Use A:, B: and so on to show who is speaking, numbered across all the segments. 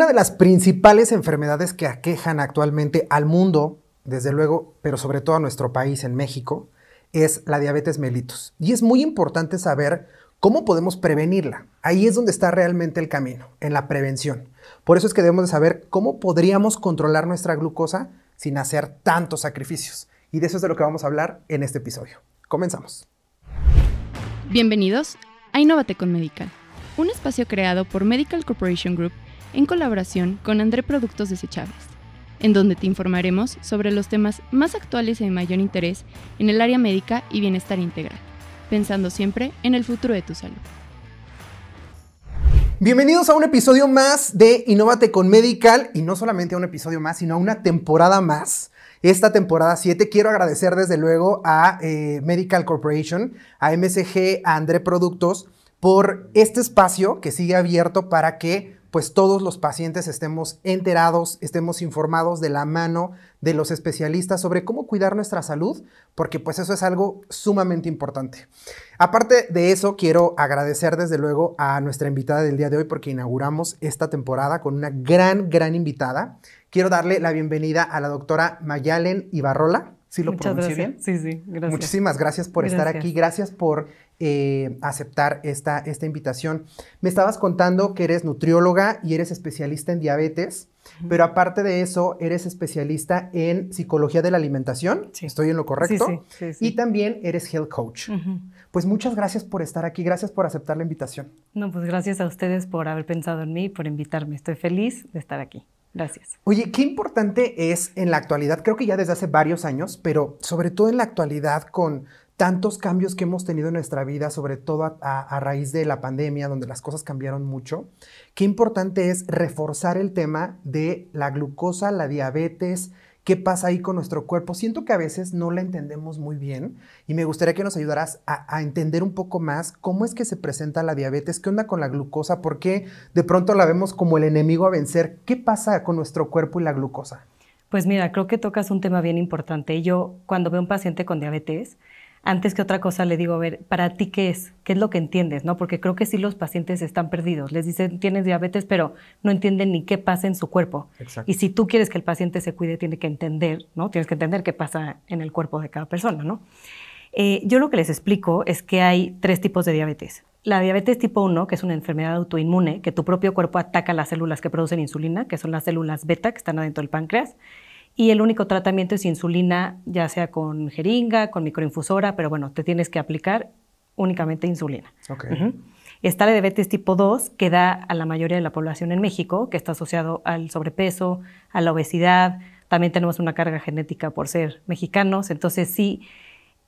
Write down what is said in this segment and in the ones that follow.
A: Una de las principales enfermedades que aquejan actualmente al mundo, desde luego, pero sobre todo a nuestro país, en México, es la diabetes mellitus. Y es muy importante saber cómo podemos prevenirla. Ahí es donde está realmente el camino, en la prevención. Por eso es que debemos de saber cómo podríamos controlar nuestra glucosa sin hacer tantos sacrificios. Y de eso es de lo que vamos a hablar en este episodio. Comenzamos.
B: Bienvenidos a Innovate con Medical, un espacio creado por Medical Corporation Group en colaboración con André Productos Desechables, en donde te informaremos sobre los temas más actuales y de mayor interés en el área médica y bienestar integral, pensando siempre en el futuro de tu salud.
A: Bienvenidos a un episodio más de Innovate con Medical y no solamente a un episodio más, sino a una temporada más. Esta temporada 7 quiero agradecer desde luego a eh, Medical Corporation, a MSG, a André Productos por este espacio que sigue abierto para que pues todos los pacientes estemos enterados, estemos informados de la mano de los especialistas sobre cómo cuidar nuestra salud, porque pues eso es algo sumamente importante. Aparte de eso, quiero agradecer desde luego a nuestra invitada del día de hoy porque inauguramos esta temporada con una gran, gran invitada. Quiero darle la bienvenida a la doctora Mayalen Ibarrola. ¿Sí lo Muchas pronuncié bien?
C: Sí, sí, gracias. Muchísimas gracias por estar aquí,
A: gracias por eh, aceptar esta, esta invitación. Me estabas contando que eres nutrióloga y eres especialista en diabetes, pero aparte de eso, eres especialista en psicología de la alimentación, estoy en lo correcto, sí, sí, y también eres health coach. Pues muchas gracias por estar aquí, gracias por aceptar la invitación.
C: No, pues gracias a ustedes por haber pensado en mí, y por invitarme. Estoy feliz de estar aquí. Gracias.
A: Oye, qué importante es en la actualidad, creo que ya desde hace varios años, pero sobre todo en la actualidad con tantos cambios que hemos tenido en nuestra vida, sobre todo a, raíz de la pandemia, donde las cosas cambiaron mucho, qué importante es reforzar el tema de la glucosa, la diabetes, qué pasa ahí con nuestro cuerpo. Siento que a veces no la entendemos muy bien y me gustaría que nos ayudaras a, entender un poco más cómo es que se presenta la diabetes, qué onda con la glucosa, por qué de pronto la vemos como el enemigo a vencer. ¿Qué pasa con nuestro cuerpo y la glucosa?
C: Pues mira, creo que tocas un tema bien importante. Yo cuando veo un paciente con diabetes, antes que otra cosa le digo, a ver, para ti qué es, qué es lo que entiendes, ¿no? Porque creo que sí los pacientes están perdidos. Les dicen, tienes diabetes, pero no entienden ni qué pasa en su cuerpo. Y si tú quieres que el paciente se cuide, tiene que entender, ¿no? Tienes que entender qué pasa en el cuerpo de cada persona, ¿no? Eh, yo lo que les explico es que hay tres tipos de diabetes. La diabetes tipo 1, que es una enfermedad autoinmune, que tu propio cuerpo ataca las células que producen insulina, que son las células beta que están adentro del páncreas y el único tratamiento es insulina, ya sea con jeringa, con microinfusora, pero bueno, te tienes que aplicar únicamente insulina. Está la diabetes tipo 2, que da a la mayoría de la población en México, que está asociado al sobrepeso, a la obesidad. También tenemos una carga genética por ser mexicanos. Entonces, sí,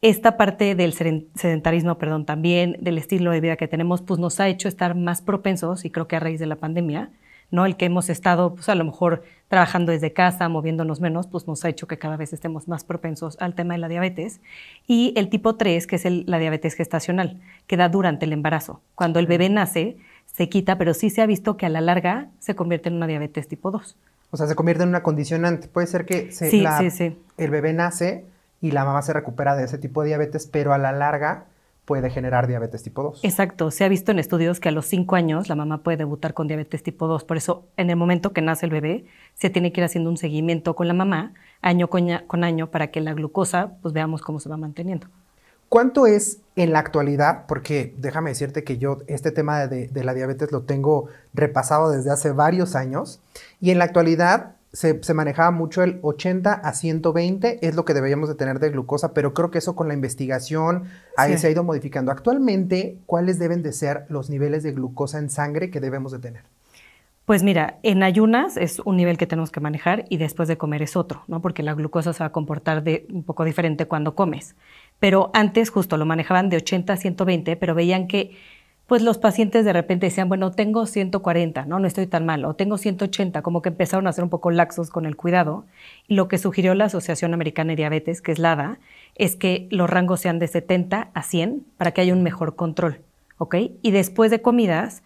C: esta parte del sedentarismo, perdón, también del estilo de vida que tenemos, pues nos ha hecho estar más propensos, y creo que a raíz de la pandemia, ¿no? El que hemos estado, pues a lo mejor trabajando desde casa, moviéndonos menos, pues nos ha hecho que cada vez estemos más propensos al tema de la diabetes. Y el tipo 3, que es la diabetes gestacional, que da durante el embarazo. Cuando el bebé nace, se quita, pero sí se ha visto que a la larga se convierte en una diabetes tipo 2.
A: O sea, se convierte en una condicionante. Puede ser que el bebé nace y la mamá se recupera de ese tipo de diabetes, pero a la larga puede generar diabetes tipo 2.
C: Exacto, se ha visto en estudios que a los 5 años la mamá puede debutar con diabetes tipo 2, por eso en el momento que nace el bebé se tiene que ir haciendo un seguimiento con la mamá año con, año para que la glucosa, pues veamos cómo se va manteniendo.
A: ¿Cuánto es en la actualidad? Porque déjame decirte que yo este tema de, de la diabetes lo tengo repasado desde hace varios años y en la actualidad se, manejaba mucho el 80 a 120, es lo que deberíamos de tener de glucosa, pero creo que eso con la investigación ahí se ha ido modificando. Actualmente, ¿cuáles deben de ser los niveles de glucosa en sangre que debemos de tener?
C: Pues mira, en ayunas es un nivel que tenemos que manejar y después de comer es otro, ¿no? Porque la glucosa se va a comportar de un poco diferente cuando comes. Pero antes justo lo manejaban de 80 a 120, pero veían que pues los pacientes de repente decían, bueno, tengo 140, no, no estoy tan mal, o tengo 180, como que empezaron a ser un poco laxos con el cuidado. Y lo que sugirió la Asociación Americana de Diabetes, que es ADA es que los rangos sean de 70 a 100 para que haya un mejor control, Y después de comidas,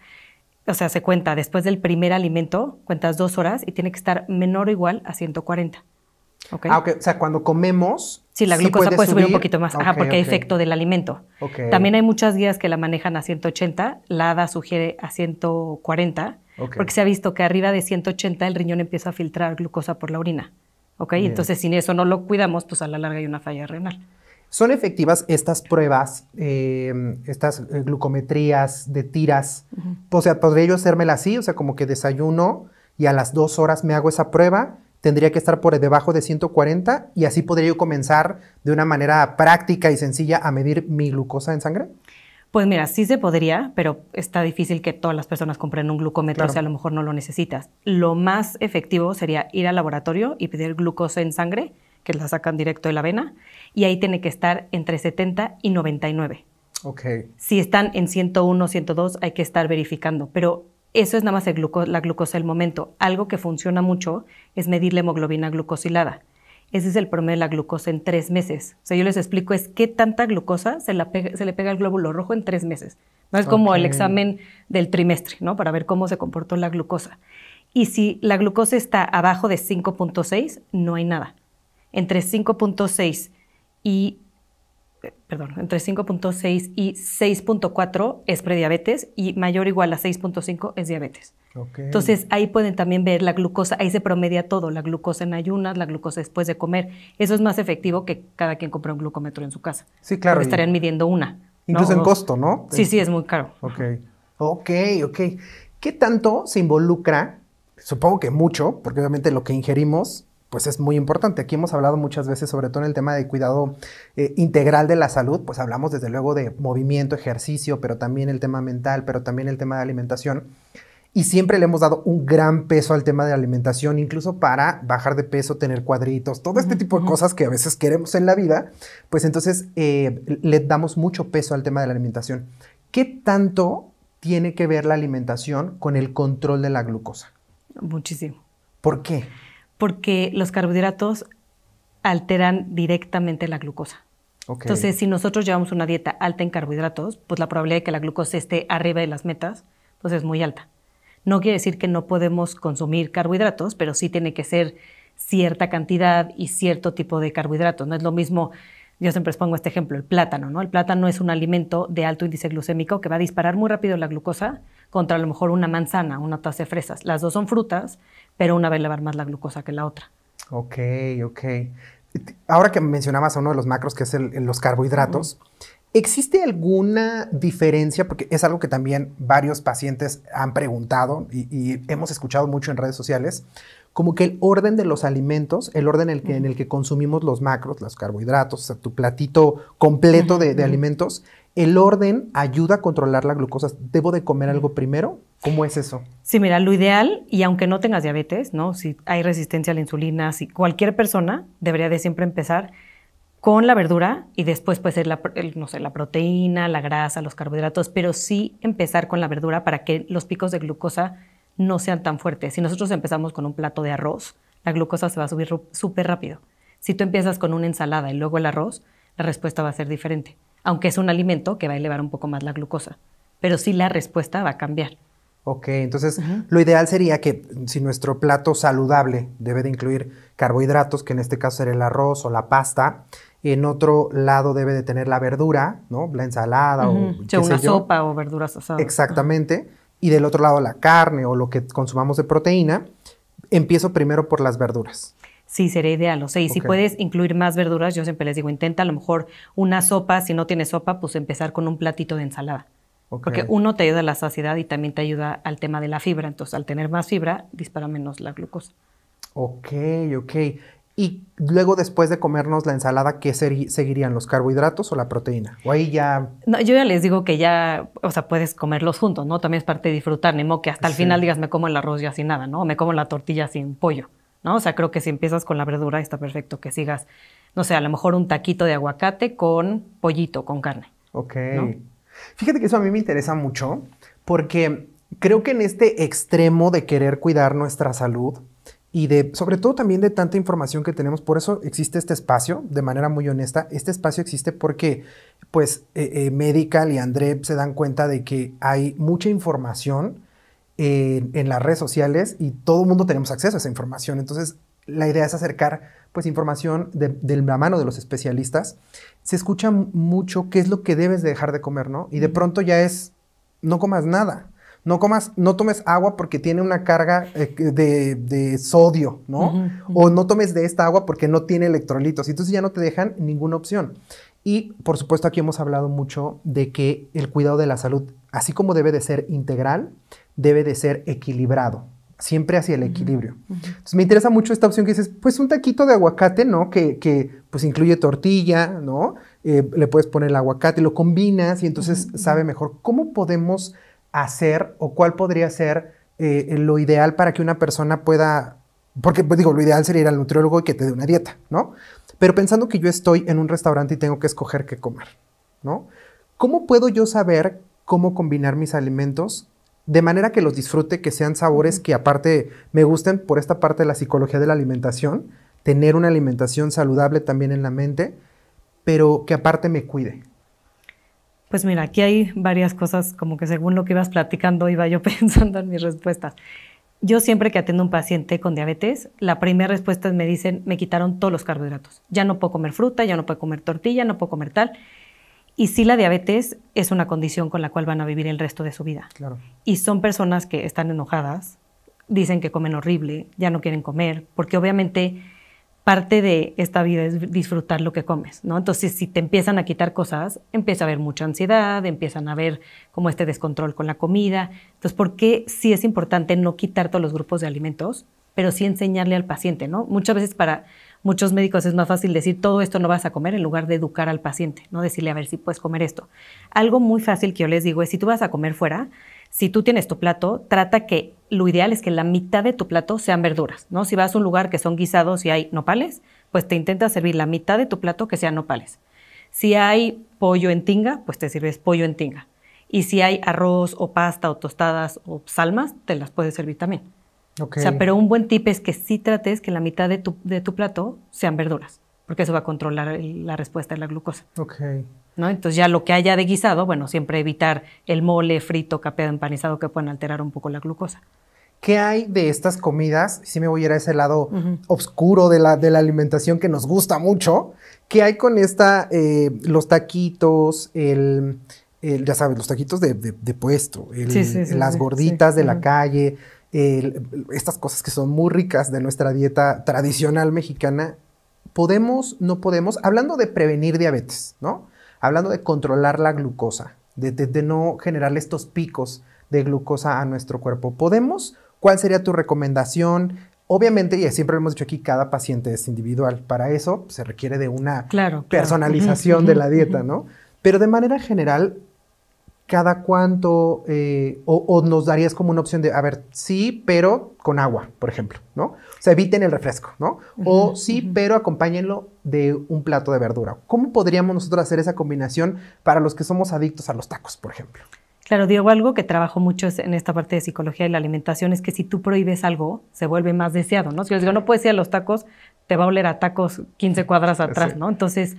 C: o sea, se cuenta, después del primer alimento, cuentas dos horas y tiene que estar menor o igual a 140. Ah, o
A: sea, cuando comemos. Sí, la glucosa puede, subir. un poquito más, ajá, porque hay efecto
C: del alimento. También hay muchas guías que la manejan a 180, la ADA sugiere a 140, porque se ha visto que arriba de 180 el riñón empieza a filtrar glucosa por la orina. okay. Entonces, sin eso no lo cuidamos, pues a la larga hay una falla renal.
A: ¿Son efectivas estas pruebas, em, estas eh, glucometrías de tiras? O sea, ¿podría yo hacérmela así? O sea, como que desayuno y a las dos horas me hago esa prueba tendría que estar por debajo de 140 y así podría yo comenzar de una manera práctica y sencilla a medir mi glucosa en sangre?
C: Pues mira, sí se podría, pero está difícil que todas las personas compren un glucómetro o si sea, a lo mejor no lo necesitas. Lo más efectivo sería ir al laboratorio y pedir glucosa en sangre, que la sacan directo de la vena, y ahí tiene que estar entre 70 y 99. Ok. Si están en 101, 102, hay que estar verificando, pero eso es nada más la glucosa del momento. Algo que funciona mucho es medir la hemoglobina glucosilada. Ese es el promedio de la glucosa en tres meses. O sea, yo les explico es qué tanta glucosa se, le pega al glóbulo rojo en tres meses. No es como el examen del trimestre, ¿no? Para ver cómo se comportó la glucosa. Y si la glucosa está abajo de 5.6, no hay nada. Entre 5.6 y eh, perdón, entre 5.6 y 6.4 es prediabetes y mayor o igual a 6.5 es diabetes. Entonces ahí pueden también ver la glucosa, ahí se promedia todo, la glucosa en ayunas, la glucosa después de comer. Eso es más efectivo que cada quien compra un glucómetro en su casa. Sí, claro. Porque estarían midiendo una. Incluso en costo,
A: ¿no? Sí, sí, es muy caro. Ok, ok, ok. ¿Qué tanto se involucra? Supongo que mucho, porque obviamente lo que ingerimos pues es muy importante. Aquí hemos hablado muchas veces, sobre todo en el tema de cuidado eh, integral de la salud, pues hablamos desde luego de movimiento, ejercicio, pero también el tema mental, pero también el tema de alimentación. Y siempre le hemos dado un gran peso al tema de alimentación, incluso para bajar de peso, tener cuadritos, todo este tipo de cosas que a veces queremos en la vida, pues entonces eh, le damos mucho peso al tema de la alimentación. ¿Qué tanto tiene que ver la alimentación con el control de la glucosa?
C: Muchísimo. ¿Por qué? porque los carbohidratos alteran directamente la glucosa.
B: Entonces, si
C: nosotros llevamos una dieta alta en carbohidratos, pues la probabilidad de que la glucosa esté arriba de las metas, pues es muy alta. No quiere decir que no podemos consumir carbohidratos, pero sí tiene que ser cierta cantidad y cierto tipo de carbohidratos. No es lo mismo, yo siempre les pongo este ejemplo, el plátano, ¿no? El plátano es un alimento de alto índice glucémico que va a disparar muy rápido la glucosa contra a lo mejor una manzana, una taza de fresas. Las dos son frutas, pero una va a elevar más la glucosa que la otra.
A: Ok, ok. Ahora que mencionabas a uno de los macros, que es los carbohidratos, ¿existe alguna diferencia? Porque es algo que también varios pacientes han preguntado y, hemos escuchado mucho en redes sociales, como que el orden de los alimentos, el orden en el que, consumimos los macros, los carbohidratos, o sea, tu platito completo de alimentos, ¿El orden ayuda a controlar la glucosa? ¿Debo de comer algo primero? ¿Cómo es eso?
C: Sí, mira, lo ideal, y aunque no tengas diabetes, ¿no? si hay resistencia a la insulina, si cualquier persona debería de siempre empezar con la verdura y después puede ser la, no la proteína, la grasa, los carbohidratos, pero sí empezar con la verdura para que los picos de glucosa no sean tan fuertes. Si nosotros empezamos con un plato de arroz, la glucosa se va a subir súper rápido. Si tú empiezas con una ensalada y luego el arroz, la respuesta va a ser diferente aunque es un alimento que va a elevar un poco más la glucosa. Pero sí la respuesta va a cambiar.
A: Ok, entonces lo ideal sería que si nuestro plato saludable debe de incluir carbohidratos, que en este caso era el arroz o la pasta, en otro lado debe de tener la verdura, ¿no? La ensalada o, una sopa
C: o verduras asadas.
A: Exactamente. Y del otro lado la carne o lo que consumamos de proteína. Empiezo primero por las verduras.
C: Sí, sería ideal. O sea, y si puedes incluir más verduras, yo siempre les digo, intenta a lo mejor una sopa, si no tienes sopa, pues empezar con un platito de ensalada. Porque uno te ayuda a la saciedad y también te ayuda al tema de la fibra. Entonces, al tener más fibra, dispara menos la glucosa.
A: Ok, ok. Y luego después de comernos la ensalada, ¿qué seguirían? ¿Los carbohidratos o la proteína? O ahí ya...
C: No, yo ya les digo que ya, o sea, puedes comerlos juntos, ¿no? También es parte de disfrutar, ni modo que hasta el final digas, me como el arroz ya sin nada, ¿no? O me como la tortilla sin pollo. O sea, creo que si empiezas con la verdura está perfecto que sigas, no sé, a lo mejor un taquito de aguacate con pollito, con carne. Ok. Fíjate que eso
A: a mí me interesa mucho porque creo que en este extremo de querer cuidar nuestra salud y de, sobre todo también de tanta información que tenemos, por eso existe este espacio, de manera muy honesta, este espacio existe porque pues eh, eh, Medical y André se dan cuenta de que hay mucha información en, las redes sociales y todo el mundo tenemos acceso a esa información. Entonces, la idea es acercar pues información de, la mano de los especialistas. Se escucha mucho qué es lo que debes dejar de comer, ¿no? Y de pronto ya es, no comas nada. No comas, no tomes agua porque tiene una carga eh, de, sodio, ¿no? O no tomes de esta agua porque no tiene electrolitos. Y entonces ya no te dejan ninguna opción. Y por supuesto aquí hemos hablado mucho de que el cuidado de la salud, así como debe de ser integral, debe de ser equilibrado, siempre hacia el equilibrio. Entonces me interesa mucho esta opción que dices, pues un taquito de aguacate, ¿no? Que, pues incluye tortilla, ¿no? Eh, le puedes poner el aguacate, lo combinas y entonces sabe mejor. ¿Cómo podemos hacer o cuál podría ser eh, lo ideal para que una persona pueda porque pues, digo, lo ideal sería ir al nutriólogo y que te dé una dieta, ¿no? Pero pensando que yo estoy en un restaurante y tengo que escoger qué comer, ¿no? ¿Cómo puedo yo saber cómo combinar mis alimentos de manera que los disfrute, que sean sabores que aparte me gusten por esta parte de la psicología de la alimentación, tener una alimentación saludable también en la mente, pero que aparte me cuide?
C: Pues mira, aquí hay varias cosas como que según lo que ibas platicando iba yo pensando en mis respuestas. Yo siempre que atiendo a un paciente con diabetes, la primera respuesta es me dicen, me quitaron todos los carbohidratos. Ya no puedo comer fruta, ya no puedo comer tortilla, no puedo comer tal. Y sí, la diabetes es una condición con la cual van a vivir el resto de su vida. Claro. Y son personas que están enojadas, dicen que comen horrible, ya no quieren comer, porque obviamente parte de esta vida es disfrutar lo que comes, ¿no? Entonces, si te empiezan a quitar cosas, empieza a haber mucha ansiedad, empiezan a haber como este descontrol con la comida. Entonces, ¿por qué sí es importante no quitar todos los grupos de alimentos, pero sí enseñarle al paciente, ¿no? Muchas veces para muchos médicos es más fácil decir todo esto no vas a comer en lugar de educar al paciente, ¿no? Decirle a ver si puedes comer esto. Algo muy fácil que yo les digo es si tú vas a comer fuera, si tú tienes tu plato, trata que lo ideal es que la mitad de tu plato sean verduras, ¿no? Si vas a un lugar que son guisados y hay nopales, pues te intenta servir la mitad de tu plato que sean nopales. Si hay pollo en tinga, pues te sirves pollo en tinga. Y si hay arroz o pasta o tostadas o salmas, te las puedes servir también. O sea, pero un buen tip es que sí trates que la mitad de tu, de tu plato sean verduras, porque eso va a controlar la respuesta de la glucosa. Okay. Entonces ya lo que haya de guisado, bueno, siempre evitar el mole frito, capeado, empanizado que pueden alterar un poco la glucosa.
A: ¿Qué hay de estas comidas? Si me voy a ir a ese lado oscuro de la, de la, alimentación que nos gusta mucho, ¿qué hay con esta, eh, los taquitos, ya sabes, los taquitos de, puesto, las gorditas de la calle, estas cosas que son muy ricas de nuestra dieta tradicional mexicana? ¿Podemos, no podemos? Hablando de prevenir diabetes, ¿no? hablando de controlar la glucosa, de, no generarle estos picos de glucosa a nuestro cuerpo. ¿Podemos? ¿Cuál sería tu recomendación? Obviamente, y siempre lo hemos dicho aquí, cada paciente es individual. Para eso se requiere de una personalización de la dieta, ¿no? Pero de manera general, cada cuánto, eh, o, nos darías como una opción de, a ver, sí, pero con agua, por ejemplo, ¿no? O sea, eviten el refresco, ¿no? o sí, pero acompáñenlo de un plato de verdura. ¿Cómo podríamos nosotros hacer esa combinación para los que somos adictos a los tacos, por ejemplo?
C: Claro, Diego, algo que trabajo mucho en esta parte de psicología y la alimentación es que si tú prohíbes algo, se vuelve más deseado, ¿no? Si yo les digo, no puedes ir a los tacos, te va a oler a tacos 15 cuadras atrás, ¿no? Entonces,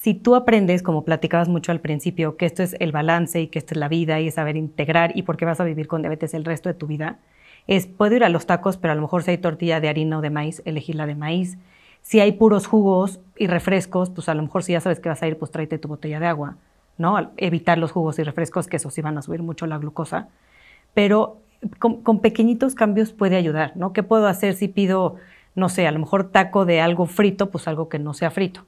C: si tú aprendes, como platicabas mucho al principio, que esto es el balance y que esto es la vida y es saber integrar y por qué vas a vivir con diabetes el resto de tu vida, es puedo ir a los tacos, pero a lo mejor si hay tortilla de harina o de maíz, elegir la de maíz. Si hay puros jugos y refrescos, pues a lo mejor si ya sabes que vas a ir, pues tráete tu botella de agua, ¿no? Al evitar los jugos y refrescos, que esos sí van a subir mucho la glucosa. Pero con pequeñitos cambios puede ayudar, ¿no? ¿Qué puedo hacer si pido, no sé, a lo mejor taco de algo frito, pues algo que no sea frito?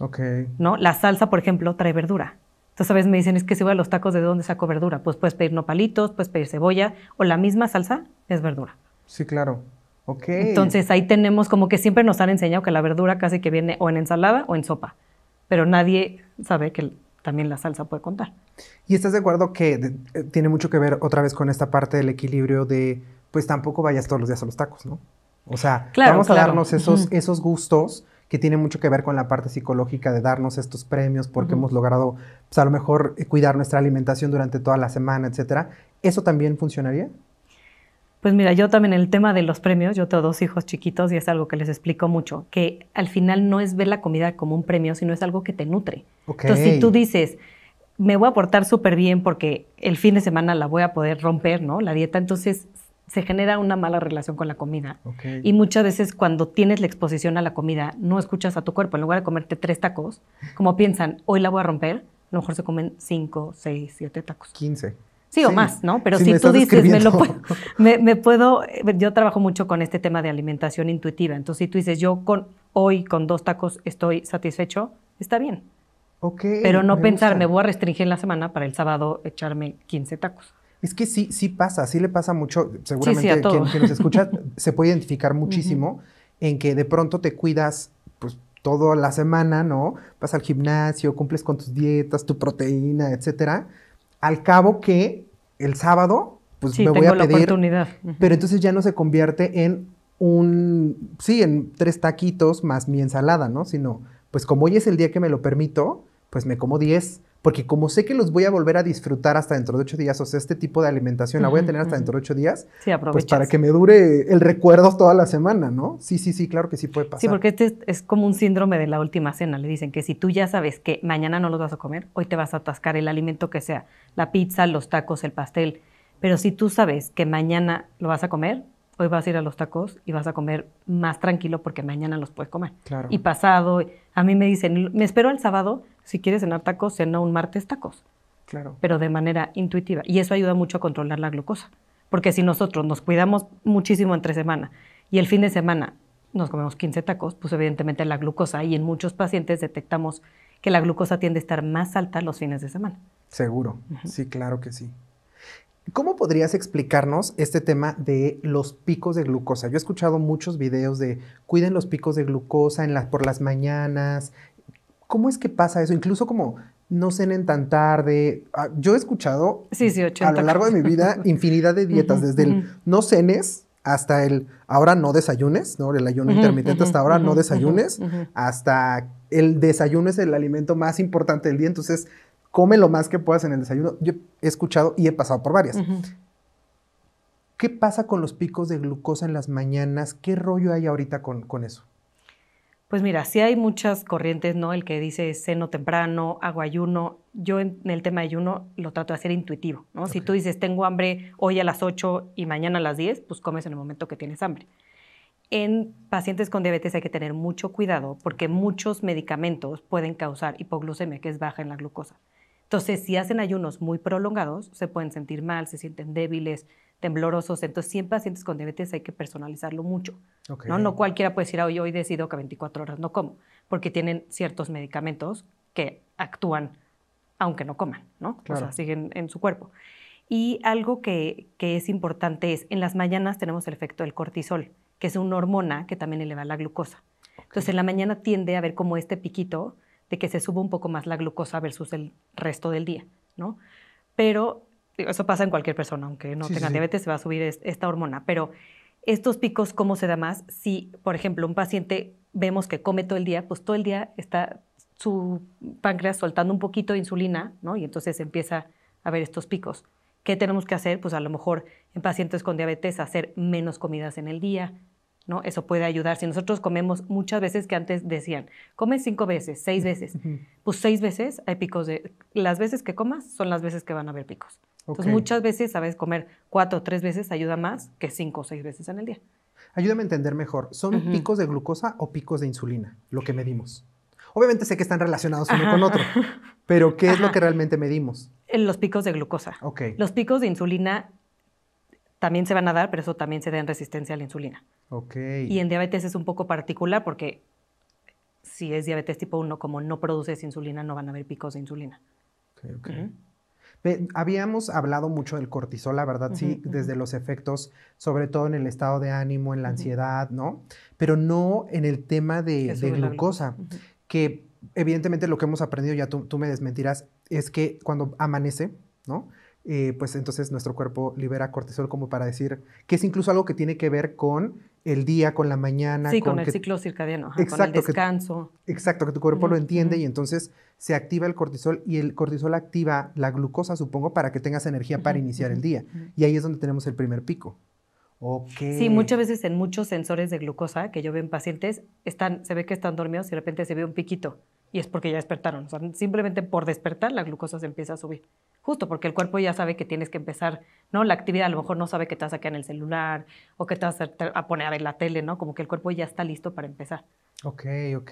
C: Ok. ¿No? La salsa, por ejemplo, trae verdura. Entonces a veces me dicen, es que si voy a los tacos, ¿de dónde saco verdura? Pues puedes pedir nopalitos, puedes pedir cebolla, o la misma salsa es verdura. Sí, claro.
A: Ok. Entonces
C: ahí tenemos como que siempre nos han enseñado que la verdura casi que viene o en ensalada o en sopa, pero nadie sabe que también la salsa puede contar.
A: ¿Y estás de acuerdo que eh, tiene mucho que ver otra vez con esta parte del equilibrio de, pues tampoco vayas todos los días a los tacos, ¿no? O sea, vamos a darnos esos, esos gustos que tiene mucho que ver con la parte psicológica de darnos estos premios porque hemos logrado, pues, a lo mejor, eh, cuidar nuestra alimentación durante toda la semana, etcétera. ¿Eso también funcionaría?
C: Pues mira, yo también el tema de los premios, yo tengo dos hijos chiquitos y es algo que les explico mucho, que al final no es ver la comida como un premio, sino es algo que te nutre. Entonces, si tú dices, me voy a portar súper bien porque el fin de semana la voy a poder romper, ¿no? La dieta, entonces se genera una mala relación con la comida. Y muchas veces cuando tienes la exposición a la comida, no escuchas a tu cuerpo. En lugar de comerte tres tacos, como piensan, hoy la voy a romper, a lo mejor se comen cinco, seis, siete tacos. Quince. Sí, o más, ¿no? Pero si tú dices, me lo puedo, me, puedo, yo trabajo mucho con este tema de alimentación intuitiva. Entonces, si tú dices, yo con hoy con dos tacos estoy satisfecho, está bien. Pero no pensar, me voy a restringir en la semana para el sábado echarme quince tacos.
A: Es que sí, sí pasa, sí le pasa mucho. Seguramente quien, nos escucha se puede identificar muchísimo en que de pronto te cuidas, pues, toda la semana, ¿no? Vas al gimnasio, cumples con tus dietas, tu proteína, etcétera. Al cabo que el sábado, pues me voy a pedir. La oportunidad. Pero entonces ya no se convierte en un, sí, en tres taquitos más mi ensalada, ¿no? Sino, pues como hoy es el día que me lo permito, pues me como diez porque como sé que los voy a volver a disfrutar hasta dentro de ocho días, o sea, este tipo de alimentación la voy a tener hasta dentro de ocho días, pues para que me dure el recuerdo toda la semana, ¿no? Sí, sí, sí, claro que sí puede pasar. Sí,
C: porque este es como un síndrome de la última cena, le dicen que si tú ya sabes que mañana no los vas a comer, hoy te vas a atascar el alimento que sea, la pizza, los tacos, el pastel, pero si tú sabes que mañana lo vas a comer, hoy vas a ir a los tacos y vas a comer más tranquilo porque mañana los puedes comer. Claro. Y pasado, a mí me dicen, me espero el sábado, si quieres cenar tacos, cena un martes tacos. Claro. Pero de manera intuitiva. Y eso ayuda mucho a controlar la glucosa. Porque si nosotros nos cuidamos muchísimo entre semana y el fin de semana nos comemos 15 tacos, pues evidentemente la glucosa, y en muchos pacientes detectamos que la glucosa tiende a estar más alta los fines de semana.
A: Seguro, sí, claro que sí. ¿Cómo podrías explicarnos este tema de los picos de glucosa? Yo he escuchado muchos videos de cuiden los picos de glucosa en por las mañanas. ¿Cómo es que pasa eso? Incluso como no cenen tan tarde. Ah, yo he escuchado a lo largo de mi vida infinidad de dietas, desde el no cenes hasta el ahora no desayunes, ¿no? El ayuno intermitente hasta ahora no desayunes, hasta el desayuno es el alimento más importante del día. Entonces, come lo más que puedas en el desayuno. Yo he escuchado y he pasado por varias. ¿Qué pasa con los picos de glucosa en las mañanas? ¿Qué rollo hay ahorita con, eso?
C: Pues mira, sí hay muchas corrientes, ¿no? El que dice seno temprano, hago ayuno. Yo en el tema de ayuno lo trato de hacer intuitivo, ¿no? Si tú dices, tengo hambre hoy a las 8 y mañana a las 10, pues comes en el momento que tienes hambre. En pacientes con diabetes hay que tener mucho cuidado porque muchos medicamentos pueden causar hipoglucemia, que es baja en la glucosa. Entonces, si hacen ayunos muy prolongados, se pueden sentir mal, se sienten débiles, temblorosos. Entonces, siempre pacientes con diabetes hay que personalizarlo mucho. ¿no? cualquiera puede decir, hoy, hoy decido que 24 horas no como, porque tienen ciertos medicamentos que actúan aunque no coman, ¿no? O sea, siguen en su cuerpo. Y algo que, que, es importante es, en las mañanas tenemos el efecto del cortisol, que es una hormona que también eleva la glucosa. Entonces, en la mañana tiende a ver como este piquito de que se suba un poco más la glucosa versus el resto del día, ¿no? Pero eso pasa en cualquier persona, aunque no tenga diabetes, se va a subir esta hormona. Pero estos picos, ¿cómo se da más? Si, por ejemplo, un paciente vemos que come todo el día, pues todo el día está su páncreas soltando un poquito de insulina, ¿no? Y entonces empieza a ver estos picos. ¿Qué tenemos que hacer? Pues a lo mejor en pacientes con diabetes hacer menos comidas en el día, ¿no? Eso puede ayudar. Si nosotros comemos muchas veces, que antes decían, come cinco veces, seis veces, pues seis veces hay picos de... Las veces que comas son las veces que van a haber picos. Entonces muchas veces, sabes, comer cuatro o tres veces ayuda más que cinco o seis veces en el día.
A: Ayúdame a entender mejor, ¿son picos de glucosa o picos de insulina lo que medimos? Obviamente sé que están relacionados uno con otro, pero ¿qué es lo que realmente medimos?
C: Eh, los picos de glucosa. Los picos de insulina también se van a dar, pero eso también se da en resistencia a la insulina. Y en diabetes es un poco particular porque si es diabetes tipo 1, como no produces insulina, no van a haber picos de insulina.
A: Habíamos hablado mucho del cortisol, la verdad, sí, desde los efectos, sobre todo en el estado de ánimo, en la ansiedad, ¿no? Pero no en el tema de, glucosa, que evidentemente lo que hemos aprendido, ya tú, me desmentirás, es que cuando amanece, ¿no? Eh, pues entonces nuestro cuerpo libera cortisol como para decir que es incluso algo que tiene que ver con el día con la mañana. Sí, con, el ciclo
C: circadiano, exacto, con el
A: descanso. exacto, que tu cuerpo lo entiende y entonces se activa el cortisol y el cortisol activa la glucosa, supongo, para que tengas energía para iniciar el día. Y ahí es donde tenemos el primer pico. Sí, muchas
C: veces en muchos sensores de glucosa que yo veo en pacientes, están, se ve que están dormidos y de repente se ve un piquito y es porque ya despertaron. simplemente por despertar la glucosa se empieza a subir. Justo porque el cuerpo ya sabe que tienes que empezar, ¿no? La actividad a lo mejor no sabe que te vas a quedar en el celular o que te vas a, poner a ver la tele, ¿no? Como que el cuerpo ya está listo para empezar.
A: Ok, ok.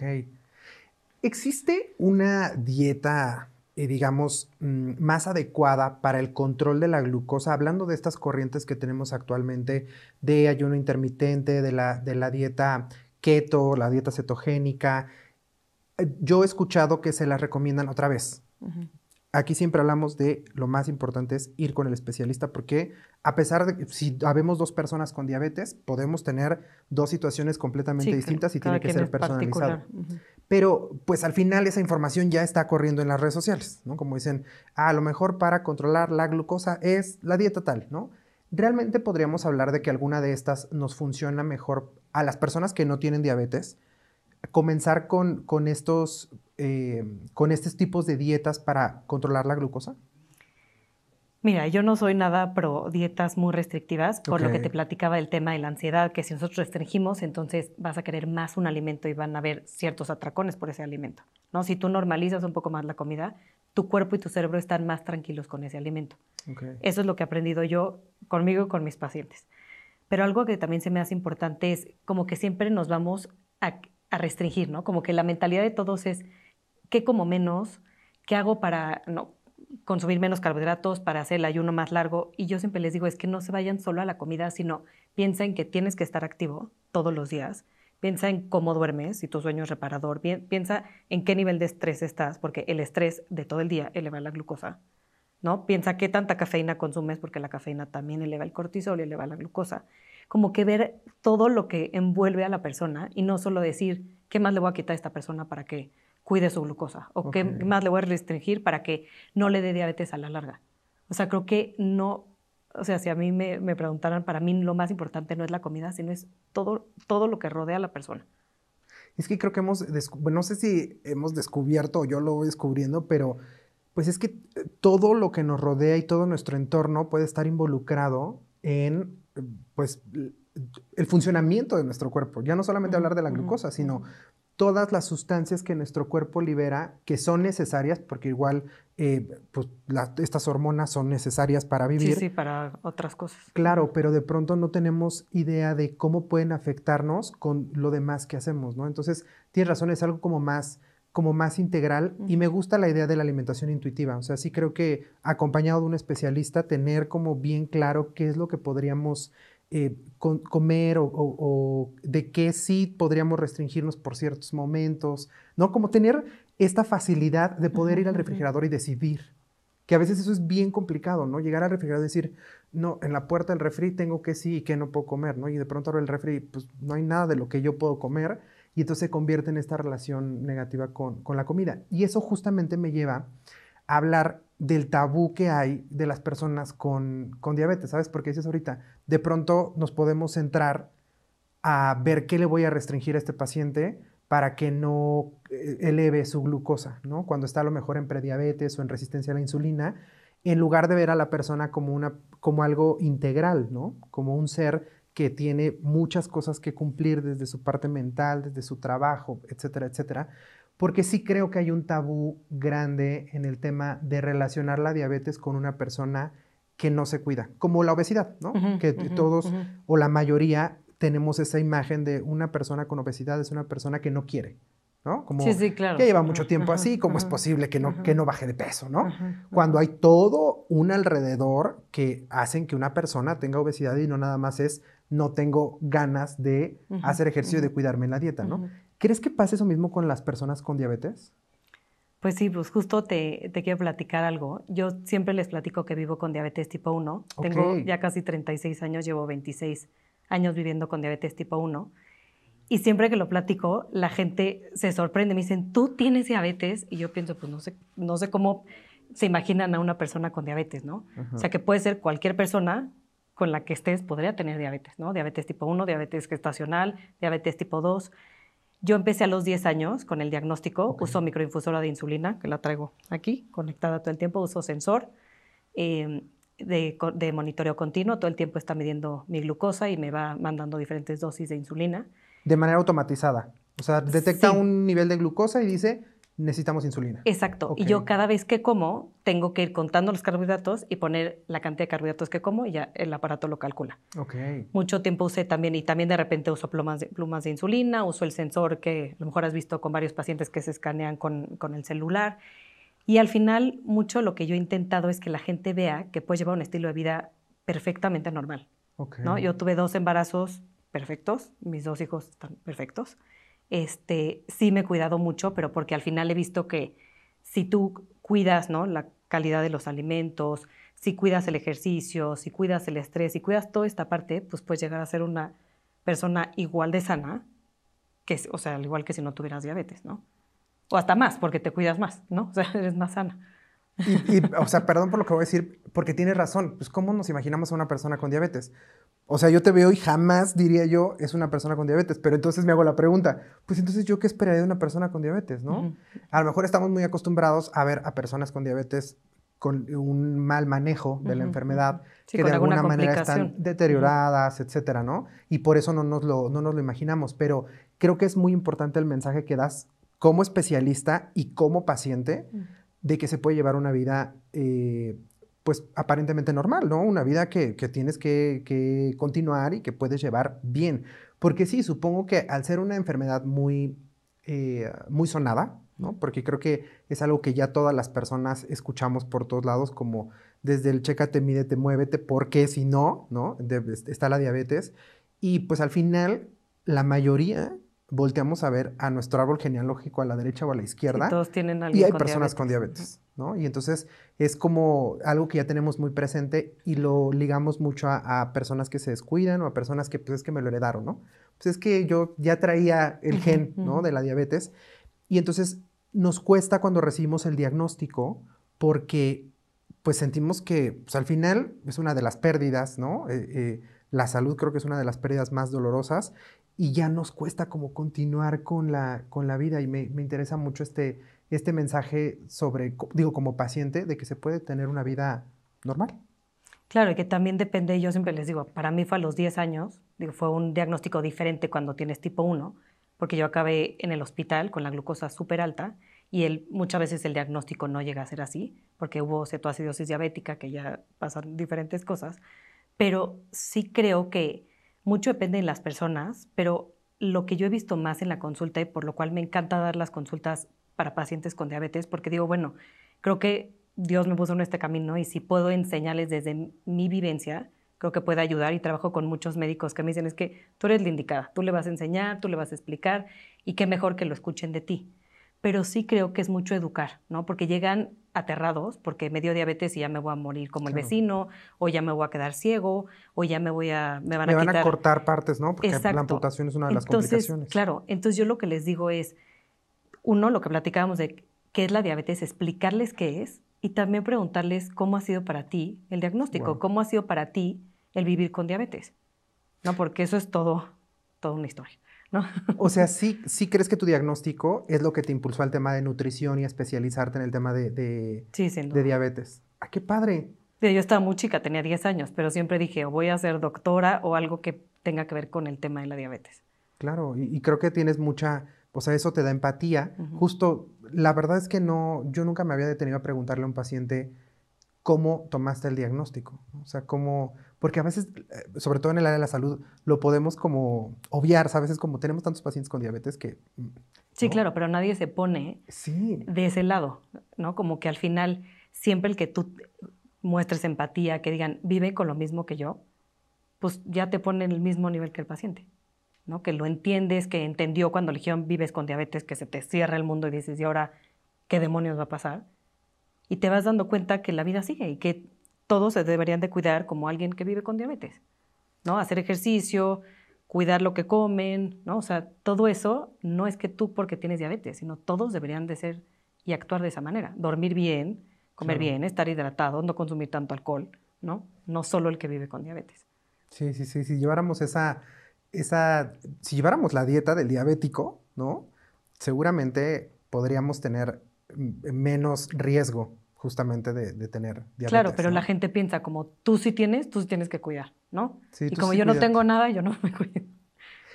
A: ¿Existe una dieta, eh, digamos, mm, más adecuada para el control de la glucosa? Hablando de estas corrientes que tenemos actualmente de ayuno intermitente, de la, de la dieta keto, la dieta cetogénica, yo he escuchado que se las recomiendan otra vez. Aquí siempre hablamos de lo más importante es ir con el especialista porque a pesar de que si habemos dos personas con diabetes, podemos tener dos situaciones completamente distintas y tiene que ser personalizado. Pero pues al final esa información ya está corriendo en las redes sociales, ¿no? Como dicen, ah, a lo mejor para controlar la glucosa es la dieta tal, ¿no? Realmente podríamos hablar de que alguna de estas nos funciona mejor a las personas que no tienen diabetes, comenzar con, con estos, eh, con estos tipos de dietas para controlar la glucosa?
C: Mira, yo no soy nada pro dietas muy restrictivas, por lo que te platicaba el tema de la ansiedad, que si nosotros restringimos, entonces vas a querer más un alimento y van a haber ciertos atracones por ese alimento. ¿no? Si tú normalizas un poco más la comida, tu cuerpo y tu cerebro están más tranquilos con ese alimento. Eso es lo que he aprendido yo conmigo y con mis pacientes. Pero algo que también se me hace importante es como que siempre nos vamos a a restringir, ¿no? Como que la mentalidad de todos es, ¿qué como menos? ¿Qué hago para consumir menos carbohidratos, para hacer el ayuno más largo? Y yo siempre les digo, es que no se vayan solo a la comida, sino piensen que tienes que estar activo todos los días. Piensa en cómo duermes, si tu sueño es reparador. Piensa en qué nivel de estrés estás, porque el estrés de todo el día eleva la glucosa. ¿no? Piensa qué tanta cafeína consumes, porque la cafeína también eleva el cortisol y eleva la glucosa como que ver todo lo que envuelve a la persona y no solo decir, ¿qué más le voy a quitar a esta persona para que cuide su glucosa? ¿O qué más le voy a restringir para que no le dé diabetes a la larga? O sea, creo que no, o sea, si a mí me, me preguntaran, para mí lo más importante no es la comida, sino es todo, todo lo que rodea a la persona.
A: Es que creo que hemos, no sé si hemos descubierto, o yo lo voy descubriendo, pero pues es que eh, todo lo que nos rodea y todo nuestro entorno puede estar involucrado en pues, el funcionamiento de nuestro cuerpo. Ya no solamente hablar de la glucosa, sino todas las sustancias que nuestro cuerpo libera que son necesarias, porque igual eh, pues, estas hormonas son necesarias para vivir. Sí, sí,
C: para otras cosas.
A: Claro, pero de pronto no tenemos idea de cómo pueden afectarnos con lo demás que hacemos, ¿no? Entonces, tienes razón, es algo como más como más integral y me gusta la idea de la alimentación intuitiva. O sea, sí creo que acompañado de un especialista, tener como bien claro qué es lo que podríamos eh, comer o, de qué sí podríamos restringirnos por ciertos momentos, ¿no? Como tener esta facilidad de poder ir al refrigerador y decidir. Que a veces eso es bien complicado, ¿no? Llegar al refrigerador y decir, no, en la puerta del refri tengo que sí y que no puedo comer, ¿no? Y de pronto abro el refri, pues no hay nada de lo que yo puedo comer y entonces se convierte en esta relación negativa con, la comida. Y eso justamente me lleva a hablar del tabú que hay de las personas con, diabetes, ¿sabes? Porque dices ahorita, de pronto nos podemos centrar a ver qué le voy a restringir a este paciente para que no eh, eleve su glucosa, ¿no? Cuando está a lo mejor en prediabetes o en resistencia a la insulina, en lugar de ver a la persona como, una, como algo integral, ¿no? Como un ser que tiene muchas cosas que cumplir desde su parte mental, desde su trabajo, etcétera, etcétera, porque sí creo que hay un tabú grande en el tema de relacionar la diabetes con una persona que no se cuida, como la obesidad, ¿no? que todos o la mayoría tenemos esa imagen de una persona con obesidad es una persona que no quiere, ¿no? Como que lleva mucho tiempo así, ¿cómo es posible que no, que no baje de peso, ¿no? Cuando hay todo un alrededor que hacen que una persona tenga obesidad y no nada más es no tengo ganas de hacer ejercicio de cuidarme en la dieta, ¿no? ¿Crees que pasa eso mismo con las personas con diabetes?
C: Pues sí, pues justo te, quiero platicar algo. Yo siempre les platico que vivo con diabetes tipo 1. Tengo ya casi 36 años, llevo 26 años viviendo con diabetes tipo 1. Y siempre que lo platico, la gente se sorprende. Me dicen, ¿tú tienes diabetes? Y yo pienso, pues no sé, no sé cómo se imaginan a una persona con diabetes, ¿no? O sea, que puede ser cualquier persona con la que estés podría tener diabetes, ¿no? Diabetes tipo 1, diabetes gestacional, diabetes tipo 2. Yo empecé a los 10 años con el diagnóstico, uso microinfusora de insulina, que la traigo aquí, conectada todo el tiempo, uso sensor em, de, monitoreo continuo, todo el tiempo está midiendo mi glucosa y me va mandando diferentes dosis de insulina.
A: De manera automatizada, o sea, detecta un nivel de glucosa y dice, necesitamos insulina.
C: Exacto. Y yo cada vez que como, tengo que ir contando los carbohidratos y poner la cantidad de carbohidratos que como y ya el aparato lo calcula. Okay. Mucho tiempo usé también, y también de repente uso plumas de, plumas de insulina, uso el sensor que a lo mejor has visto con varios pacientes que se escanean con, con el celular. Y al final, mucho lo que yo he intentado es que la gente vea que puedes llevar un estilo de vida perfectamente normal. Okay. ¿no? Yo tuve dos embarazos perfectos, mis dos hijos están perfectos este, sí me he cuidado mucho, pero porque al final he visto que si tú cuidas ¿no? la calidad de los alimentos, si cuidas el ejercicio, si cuidas el estrés, si cuidas toda esta parte, pues puedes llegar a ser una persona igual de sana, que, o sea, al igual que si no tuvieras diabetes, ¿no? O hasta más, porque te cuidas más, ¿no? O sea, eres más sana.
A: Y, o sea, perdón por lo que voy a decir, porque tienes razón. Pues, ¿cómo nos imaginamos a una persona con diabetes? O sea, yo te veo y jamás diría yo es una persona con diabetes, pero entonces me hago la pregunta, pues entonces yo qué esperaría de una persona con diabetes, ¿no? A lo mejor estamos muy acostumbrados a ver a personas con diabetes con un mal manejo de la enfermedad, que de alguna, manera están deterioradas, etcétera, ¿no? Y por eso no nos, lo, no nos lo imaginamos, pero creo que es muy importante el mensaje que das como especialista y como paciente de que se puede llevar una vida, eh, pues aparentemente normal, ¿no? Una vida que, tienes que, continuar y que puedes llevar bien. Porque sí, supongo que al ser una enfermedad muy, eh, muy sonada, ¿no? Porque creo que es algo que ya todas las personas escuchamos por todos lados, como desde el chécate, te muévete, porque si no, ¿no? está la diabetes. Y pues al final, la mayoría volteamos a ver a nuestro árbol genealógico a la derecha o a la izquierda. Y todos
C: tienen Y hay personas
A: con diabetes, ¿no? Y entonces es como algo que ya tenemos muy presente y lo ligamos mucho a, personas que se descuidan o a personas que, pues es que me lo heredaron, ¿no? Pues es que yo ya traía el gen, ¿no? De la diabetes. Y entonces nos cuesta cuando recibimos el diagnóstico porque pues sentimos que pues, al final es una de las pérdidas, ¿no? Eh, eh, la salud creo que es una de las pérdidas más dolorosas y ya nos cuesta como continuar con la, con la vida. Y me, interesa mucho este, este mensaje sobre, digo, como paciente, de que se puede tener una vida normal.
C: Claro, y que también depende, yo siempre les digo, para mí fue a los 10 años, digo, fue un diagnóstico diferente cuando tienes tipo 1, porque yo acabé en el hospital con la glucosa súper alta y el, muchas veces el diagnóstico no llega a ser así, porque hubo cetoacidosis diabética, que ya pasan diferentes cosas, pero sí creo que mucho depende de las personas, pero lo que yo he visto más en la consulta y por lo cual me encanta dar las consultas para pacientes con diabetes, porque digo, bueno, creo que Dios me puso en este camino y si puedo enseñarles desde mi vivencia, creo que puede ayudar y trabajo con muchos médicos que me dicen, es que tú eres la indicada, tú le vas a enseñar, tú le vas a explicar y qué mejor que lo escuchen de ti pero sí creo que es mucho educar, ¿no? Porque llegan aterrados porque me dio diabetes y ya me voy a morir como el vecino, o ya me voy a quedar ciego, o ya me voy a me van, me a, a cortar
A: partes, ¿no? Porque la amputación es una de las entonces, complicaciones.
C: Claro, entonces yo lo que les digo es uno lo que platicábamos de qué es la diabetes, explicarles qué es y también preguntarles cómo ha sido para ti el diagnóstico, cómo ha sido para ti el vivir con diabetes. No, porque eso es todo toda una historia.
A: O sea, ¿sí, ¿sí crees que tu diagnóstico es lo que te impulsó al tema de nutrición y especializarte en el tema de, de, de diabetes? ¡Ah, qué padre!
C: Yo estaba muy chica, tenía 10 años, pero siempre dije, o voy a ser doctora o algo que tenga que ver con el tema de la diabetes.
A: Claro, y, creo que tienes mucha, o sea, eso te da empatía. Justo, la verdad es que no, yo nunca me había detenido a preguntarle a un paciente cómo tomaste el diagnóstico, o sea, cómo porque a veces, eh, sobre todo en el área de la salud, lo podemos como obviar, ¿sabes? Es como tenemos tantos pacientes con diabetes que... Mm,
C: sí, claro, pero nadie se pone de ese lado, ¿no? Como que al final, siempre el que tú muestres empatía, que digan, vive con lo mismo que yo, pues ya te pone en el mismo nivel que el paciente, ¿no? Que lo entiendes, que entendió cuando le dijeron, vives con diabetes, que se te cierra el mundo y dices, ¿y ahora qué demonios va a pasar? Y te vas dando cuenta que la vida sigue y que todos se deberían de cuidar como alguien que vive con diabetes, ¿no? Hacer ejercicio, cuidar lo que comen, ¿no? O sea, todo eso no es que tú porque tienes diabetes, sino todos deberían de ser y actuar de esa manera. Dormir bien, comer bien, estar hidratado, no consumir tanto alcohol, ¿no? No solo el que vive con diabetes.
A: Sí, sí, sí. Si lleváramos esa, esa, si lleváramos la dieta del diabético, ¿no? Seguramente podríamos tener menos riesgo justamente de, tener diabetes. Claro,
C: pero la gente piensa como tú sí tienes, tú sí tienes que cuidar, ¿no? Sí, y como yo no tengo nada, yo no me cuido.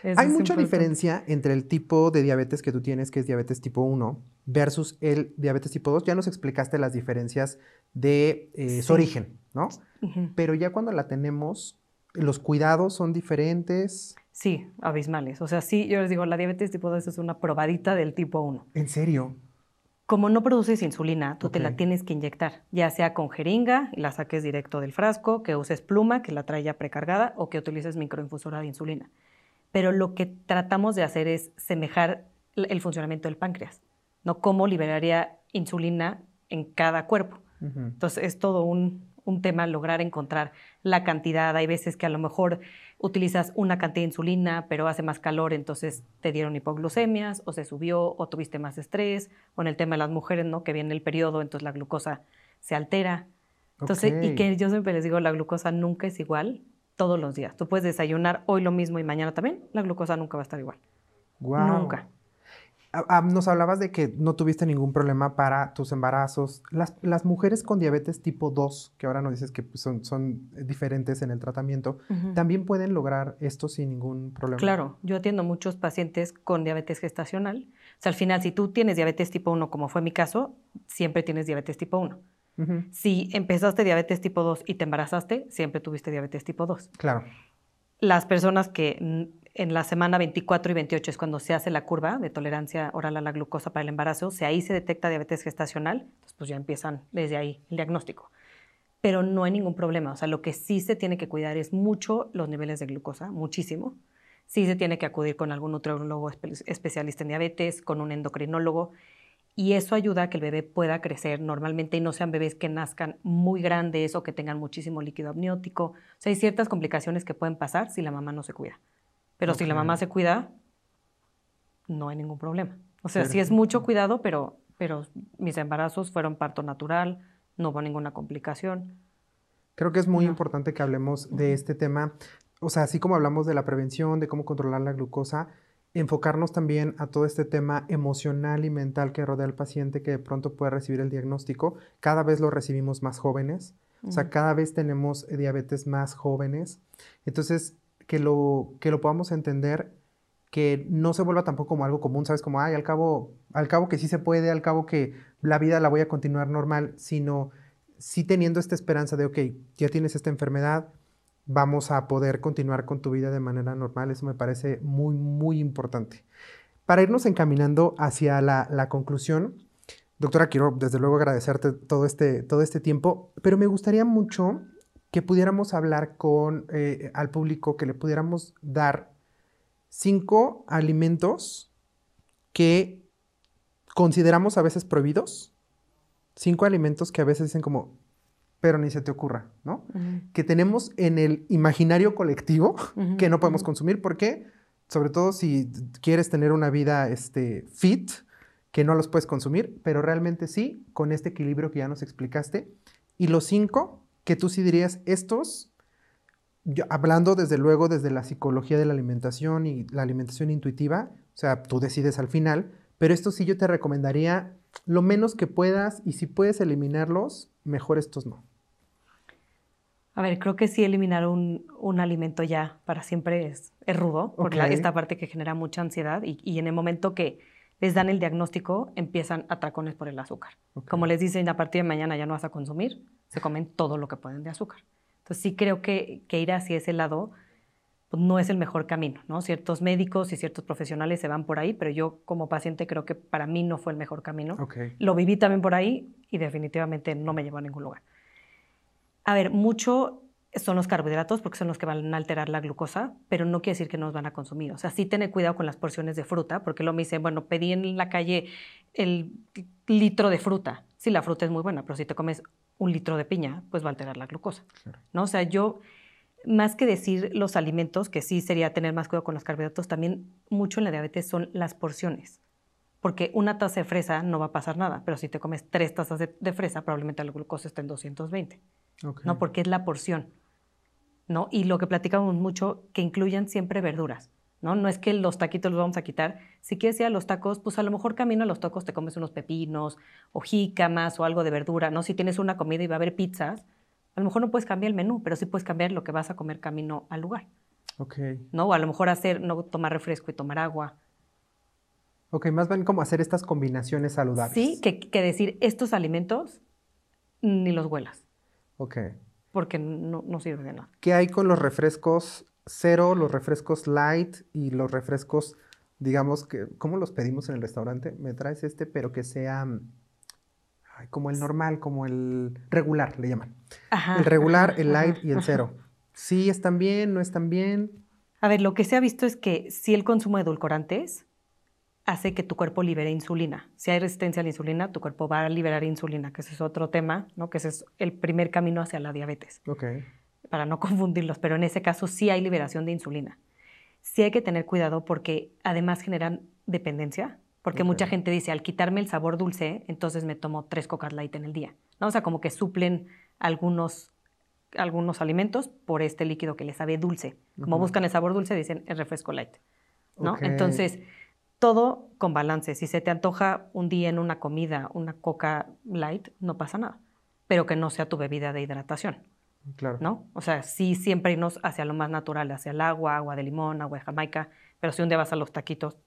C: Hay mucha
A: diferencia entre el tipo de diabetes que tú tienes, que es diabetes tipo 1, versus el diabetes tipo 2. Ya nos explicaste las diferencias de eh, su origen, ¿no?
C: Pero ya cuando la tenemos, los cuidados son diferentes. Sí, abismales. O sea, sí, yo les digo, la diabetes tipo 2 es una probadita del tipo 1. ¿En serio? como no produces insulina, tú te la tienes que inyectar, ya sea con jeringa, la saques directo del frasco, que uses pluma, que la trae ya precargada, o que utilices microinfusora de insulina. Pero lo que tratamos de hacer es semejar el funcionamiento del páncreas, ¿no? Cómo liberaría insulina en cada cuerpo. Entonces, es todo un tema lograr encontrar la cantidad. Hay veces que a lo mejor utilizas una cantidad de insulina, pero hace más calor, entonces te dieron hipoglucemias, o se subió, o tuviste más estrés, o en el tema de las mujeres, ¿no? Que viene el periodo, entonces la glucosa se altera. Entonces, y que yo siempre les digo, la glucosa nunca es igual todos los días. Tú puedes desayunar hoy lo mismo y mañana también, la glucosa nunca va a estar igual.
A: Nunca. Ah, ah, nos hablabas de que no tuviste ningún problema para tus embarazos. Las, mujeres con diabetes tipo 2, que ahora nos dices que pues, son, son diferentes en el tratamiento, ¿también pueden lograr esto sin ningún problema? Claro,
C: yo atiendo muchos pacientes con diabetes gestacional. O sea, al final, si tú tienes diabetes tipo 1, como fue mi caso, siempre tienes diabetes tipo 1. Si empezaste diabetes tipo 2 y te embarazaste, siempre tuviste diabetes tipo 2. Claro. Las personas que en la semana 24 y 28 es cuando se hace la curva de tolerancia oral a la glucosa para el embarazo, si ahí se detecta diabetes gestacional, pues, ya empiezan desde ahí el diagnóstico. Pero no hay ningún problema, o sea, lo que sí se tiene que cuidar es mucho los niveles de glucosa, muchísimo. Sí se tiene que acudir con algún nutriólogo especialista en diabetes, con un endocrinólogo, y eso ayuda a que el bebé pueda crecer normalmente y no sean bebés que nazcan muy grandes o que tengan muchísimo líquido amniótico. O sea, hay ciertas complicaciones que pueden pasar si la mamá no se cuida. Pero si la mamá se cuida, no hay ningún problema. O sea, sí es mucho cuidado, pero, pero mis embarazos fueron parto natural, no hubo ninguna complicación.
A: Creo que es muy importante que hablemos de este tema. O sea, así como hablamos de la prevención, de cómo controlar la glucosa, enfocarnos también a todo este tema emocional y mental que rodea al paciente que de pronto puede recibir el diagnóstico. Cada vez lo recibimos más jóvenes, o sea, cada vez tenemos diabetes más jóvenes. Entonces, que lo, que lo podamos entender, que no se vuelva tampoco como algo común, ¿sabes? Como, ay, al cabo, al cabo que sí se puede, al cabo que la vida la voy a continuar normal, sino sí teniendo esta esperanza de, ok, ya tienes esta enfermedad, vamos a poder continuar con tu vida de manera normal. Eso me parece muy, muy importante. Para irnos encaminando hacia la, conclusión, doctora, quiero desde luego agradecerte todo este, todo este tiempo, pero me gustaría mucho que pudiéramos hablar con eh, al público, que le pudiéramos dar cinco alimentos que consideramos a veces prohibidos, cinco alimentos que a veces dicen como, pero ni se te ocurra, ¿no? Que tenemos en el imaginario colectivo que no podemos consumir porque, sobre todo si quieres tener una vida este, fit, que no los puedes consumir, pero realmente sí, con este equilibrio que ya nos explicaste. Y los cinco que tú sí dirías, estos, hablando desde luego desde la psicología de la alimentación y la alimentación intuitiva, o sea, tú decides al final, pero estos sí yo te recomendaría lo menos que puedas y si puedes eliminarlos, mejor estos no.
C: A ver, creo que sí eliminar un, alimento ya para siempre es, rudo, porque esta parte que genera mucha ansiedad y, en el momento que les dan el diagnóstico empiezan a atracones por el azúcar. Como les dicen, a partir de mañana ya no vas a consumir, se comen todo lo que pueden de azúcar. Entonces sí creo que, que ir hacia ese lado pues, no es el mejor camino, ¿no? Ciertos médicos y ciertos profesionales se van por ahí, pero yo como paciente creo que para mí no fue el mejor camino. Lo viví también por ahí y definitivamente no me llevó a ningún lugar. A ver, mucho son los carbohidratos porque son los que van a alterar la glucosa, pero no quiere decir que no los van a consumir. O sea, sí tener cuidado con las porciones de fruta, porque lo me dicen, bueno, pedí en la calle el litro de fruta. Sí, la fruta es muy buena, pero si te comes un litro de piña, pues va a alterar la glucosa. ¿no? O sea, yo, más que decir los alimentos, que sí sería tener más cuidado con los carbohidratos, también mucho en la diabetes son las porciones. Porque una taza de fresa no va a pasar nada, pero si te comes tres tazas de, fresa, probablemente la glucosa está en 220. ¿no? Porque es la porción. ¿no? Y lo que platicamos mucho, que incluyan siempre verduras. ¿no? No es que los taquitos los vamos a quitar. Si quieres ir a los tacos, pues a lo mejor camino a los tacos te comes unos pepinos o jícamas o algo de verdura, ¿no? Si tienes una comida y va a haber pizzas, a lo mejor no puedes cambiar el menú, pero sí puedes cambiar lo que vas a comer camino al lugar. Ok. ¿No? O a lo mejor hacer, no tomar refresco y tomar agua.
A: Ok, más bien como hacer estas combinaciones saludables. Sí,
C: que, decir, estos alimentos ni los huelas. Ok. Porque no, no sirven de nada.
A: ¿Qué hay con los refrescos cero los refrescos light y los refrescos, digamos que, ¿cómo los pedimos en el restaurante? Me traes este, pero que sea mm, como el normal, como el regular, le llaman. Ajá, el regular, el light y el cero.
C: Sí, están bien, no están bien. A ver, lo que se ha visto es que si el consumo de edulcorantes hace que tu cuerpo libere insulina. Si hay resistencia a la insulina, tu cuerpo va a liberar insulina, que ese es otro tema, ¿no? que ese es el primer camino hacia la diabetes. Okay para no confundirlos, pero en ese caso sí hay liberación de insulina. Sí hay que tener cuidado porque además generan dependencia, porque mucha gente dice, al quitarme el sabor dulce, entonces me tomo tres cocas light en el día. ¿No? O sea, como que suplen algunos, algunos alimentos por este líquido que les sabe dulce. Como buscan el sabor dulce, dicen el refresco light. ¿no? Entonces, todo con balance. Si se te antoja un día en una comida una coca light, no pasa nada, pero que no sea tu bebida de hidratación. Claro. ¿No? O sea, sí siempre irnos hacia lo más natural, hacia el agua, agua de limón, agua de Jamaica, pero si un día vas a los taquitos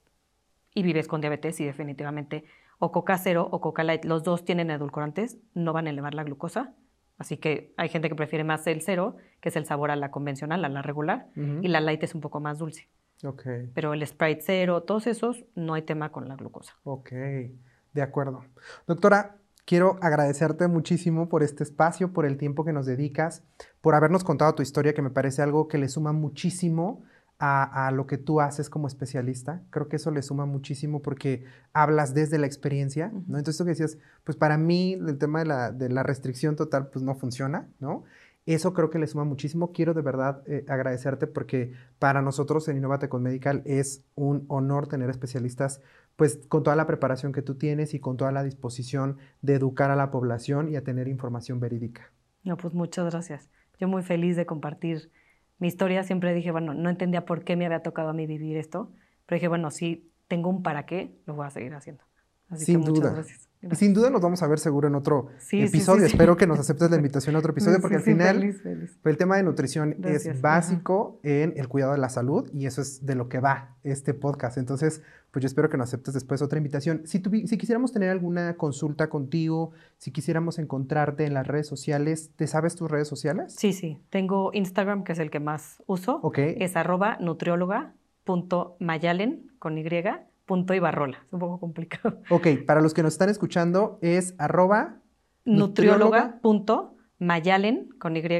C: y vives con diabetes, sí definitivamente o Coca Cero o Coca Light, los dos tienen edulcorantes, no van a elevar la glucosa. Así que hay gente que prefiere más el cero, que es el sabor a la convencional, a la regular, y la light es un poco más dulce. Okay. Pero el Sprite cero, todos esos, no hay tema con la glucosa.
A: Ok, de acuerdo. Doctora, Quiero agradecerte muchísimo por este espacio, por el tiempo que nos dedicas, por habernos contado tu historia, que me parece algo que le suma muchísimo a, lo que tú haces como especialista. Creo que eso le suma muchísimo porque hablas desde la experiencia, ¿no? Entonces, tú que decías, pues para mí el tema de la, restricción total, pues no funciona, ¿no? Eso creo que le suma muchísimo. Quiero de verdad eh, agradecerte porque para nosotros en Innovate con Medical es un honor tener especialistas pues con toda la preparación que tú tienes y con toda la disposición de educar a la población y a tener información verídica.
C: No, pues muchas gracias. Yo muy feliz de compartir mi historia. Siempre dije, bueno, no entendía por qué me había tocado a mí vivir esto, pero dije, bueno, si tengo un para qué, lo voy a seguir haciendo. Así que muchas gracias. Sin duda
A: nos vamos a ver seguro en otro episodio. Espero que nos aceptes la invitación a otro episodio porque al final el tema de nutrición es básico en el cuidado de la salud y eso es de lo que va este podcast. Entonces, pues yo espero que nos aceptes después otra invitación. Si, si quisiéramos tener alguna consulta contigo, si quisiéramos encontrarte en las redes sociales, ¿te sabes tus redes sociales? Sí, sí.
C: Tengo Instagram, que es el que más uso. Ok. Es arroba nutrióloga.mayalen con Y punto Ibarrola. Es un poco complicado.
A: Ok, para los que nos están escuchando es
C: arroba nutrióloga con y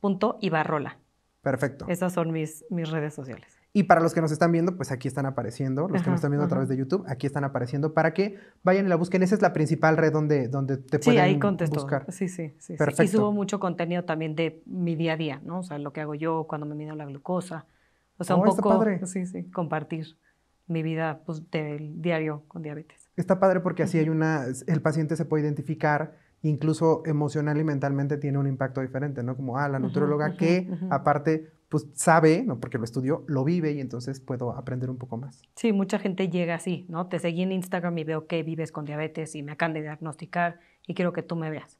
C: punto Ibarrola. Perfecto. Esas son mis, mis redes sociales.
A: Y para los que nos están viendo, pues aquí están apareciendo, los que nos están viendo a través de YouTube, aquí están apareciendo para que vayan y la busquen. Esa es la principal red donde, donde te sí, ahí contesto. buscar. Sí, sí, sí, Perfecto. sí. Y subo
C: mucho contenido también de mi día a día, ¿no? O sea, lo que hago yo, cuando me mido la glucosa. O sea, oh, un poco, padre. sí, sí, compartir mi vida pues, del diario con diabetes.
A: Está padre porque así hay una, el paciente se puede identificar, incluso emocional y mentalmente tiene un impacto diferente, ¿no? Como, ah, la nutróloga que aparte pues sabe, ¿no? porque lo estudió, lo vive y entonces puedo aprender un poco
C: más. Sí, mucha gente llega así, ¿no? Te seguí en Instagram y veo que vives con diabetes y me acaban de diagnosticar y quiero que tú me veas.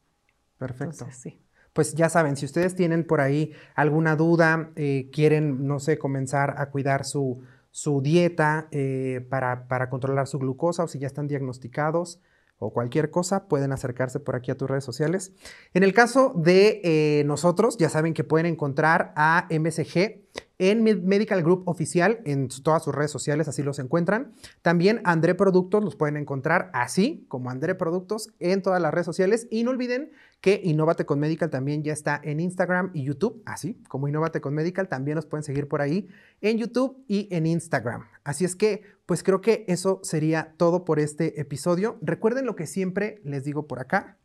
A: Perfecto. sí. Pues ya saben, si ustedes tienen por ahí alguna duda, eh, quieren, no sé, comenzar a cuidar su, su dieta eh, para, controlar su glucosa o si ya están diagnosticados o cualquier cosa, pueden acercarse por aquí a tus redes sociales. En el caso de eh, nosotros, ya saben que pueden encontrar a MSG en Medical Group Oficial, en todas sus redes sociales, así los encuentran. También André Productos los pueden encontrar así, como André Productos, en todas las redes sociales. Y no olviden que Innovate con Medical también ya está en Instagram y YouTube, así como Innovate con Medical, también los pueden seguir por ahí en YouTube y en Instagram. Así es que, pues creo que eso sería todo por este episodio. Recuerden lo que siempre les digo por acá,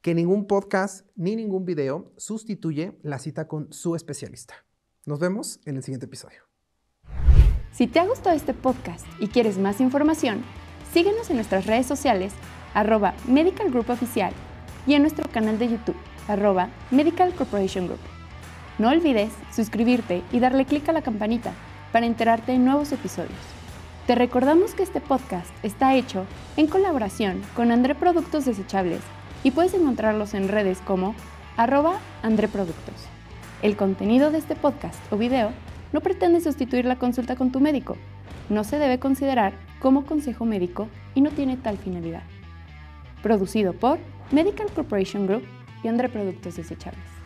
A: que ningún podcast ni ningún video sustituye la cita con su especialista. Nos vemos en el siguiente episodio.
B: Si te ha gustado este podcast y quieres más información, síguenos en nuestras redes sociales arroba Medical Group Oficial y en nuestro canal de YouTube arroba Medical Corporation Group. No olvides suscribirte y darle clic a la campanita para enterarte de nuevos episodios. Te recordamos que este podcast está hecho en colaboración con André Productos Desechables y puedes encontrarlos en redes como arroba André Productos. El contenido de este podcast o video no pretende sustituir la consulta con tu médico. No se debe considerar como consejo médico y no tiene tal finalidad. Producido por Medical Corporation Group y André Productos Desechables.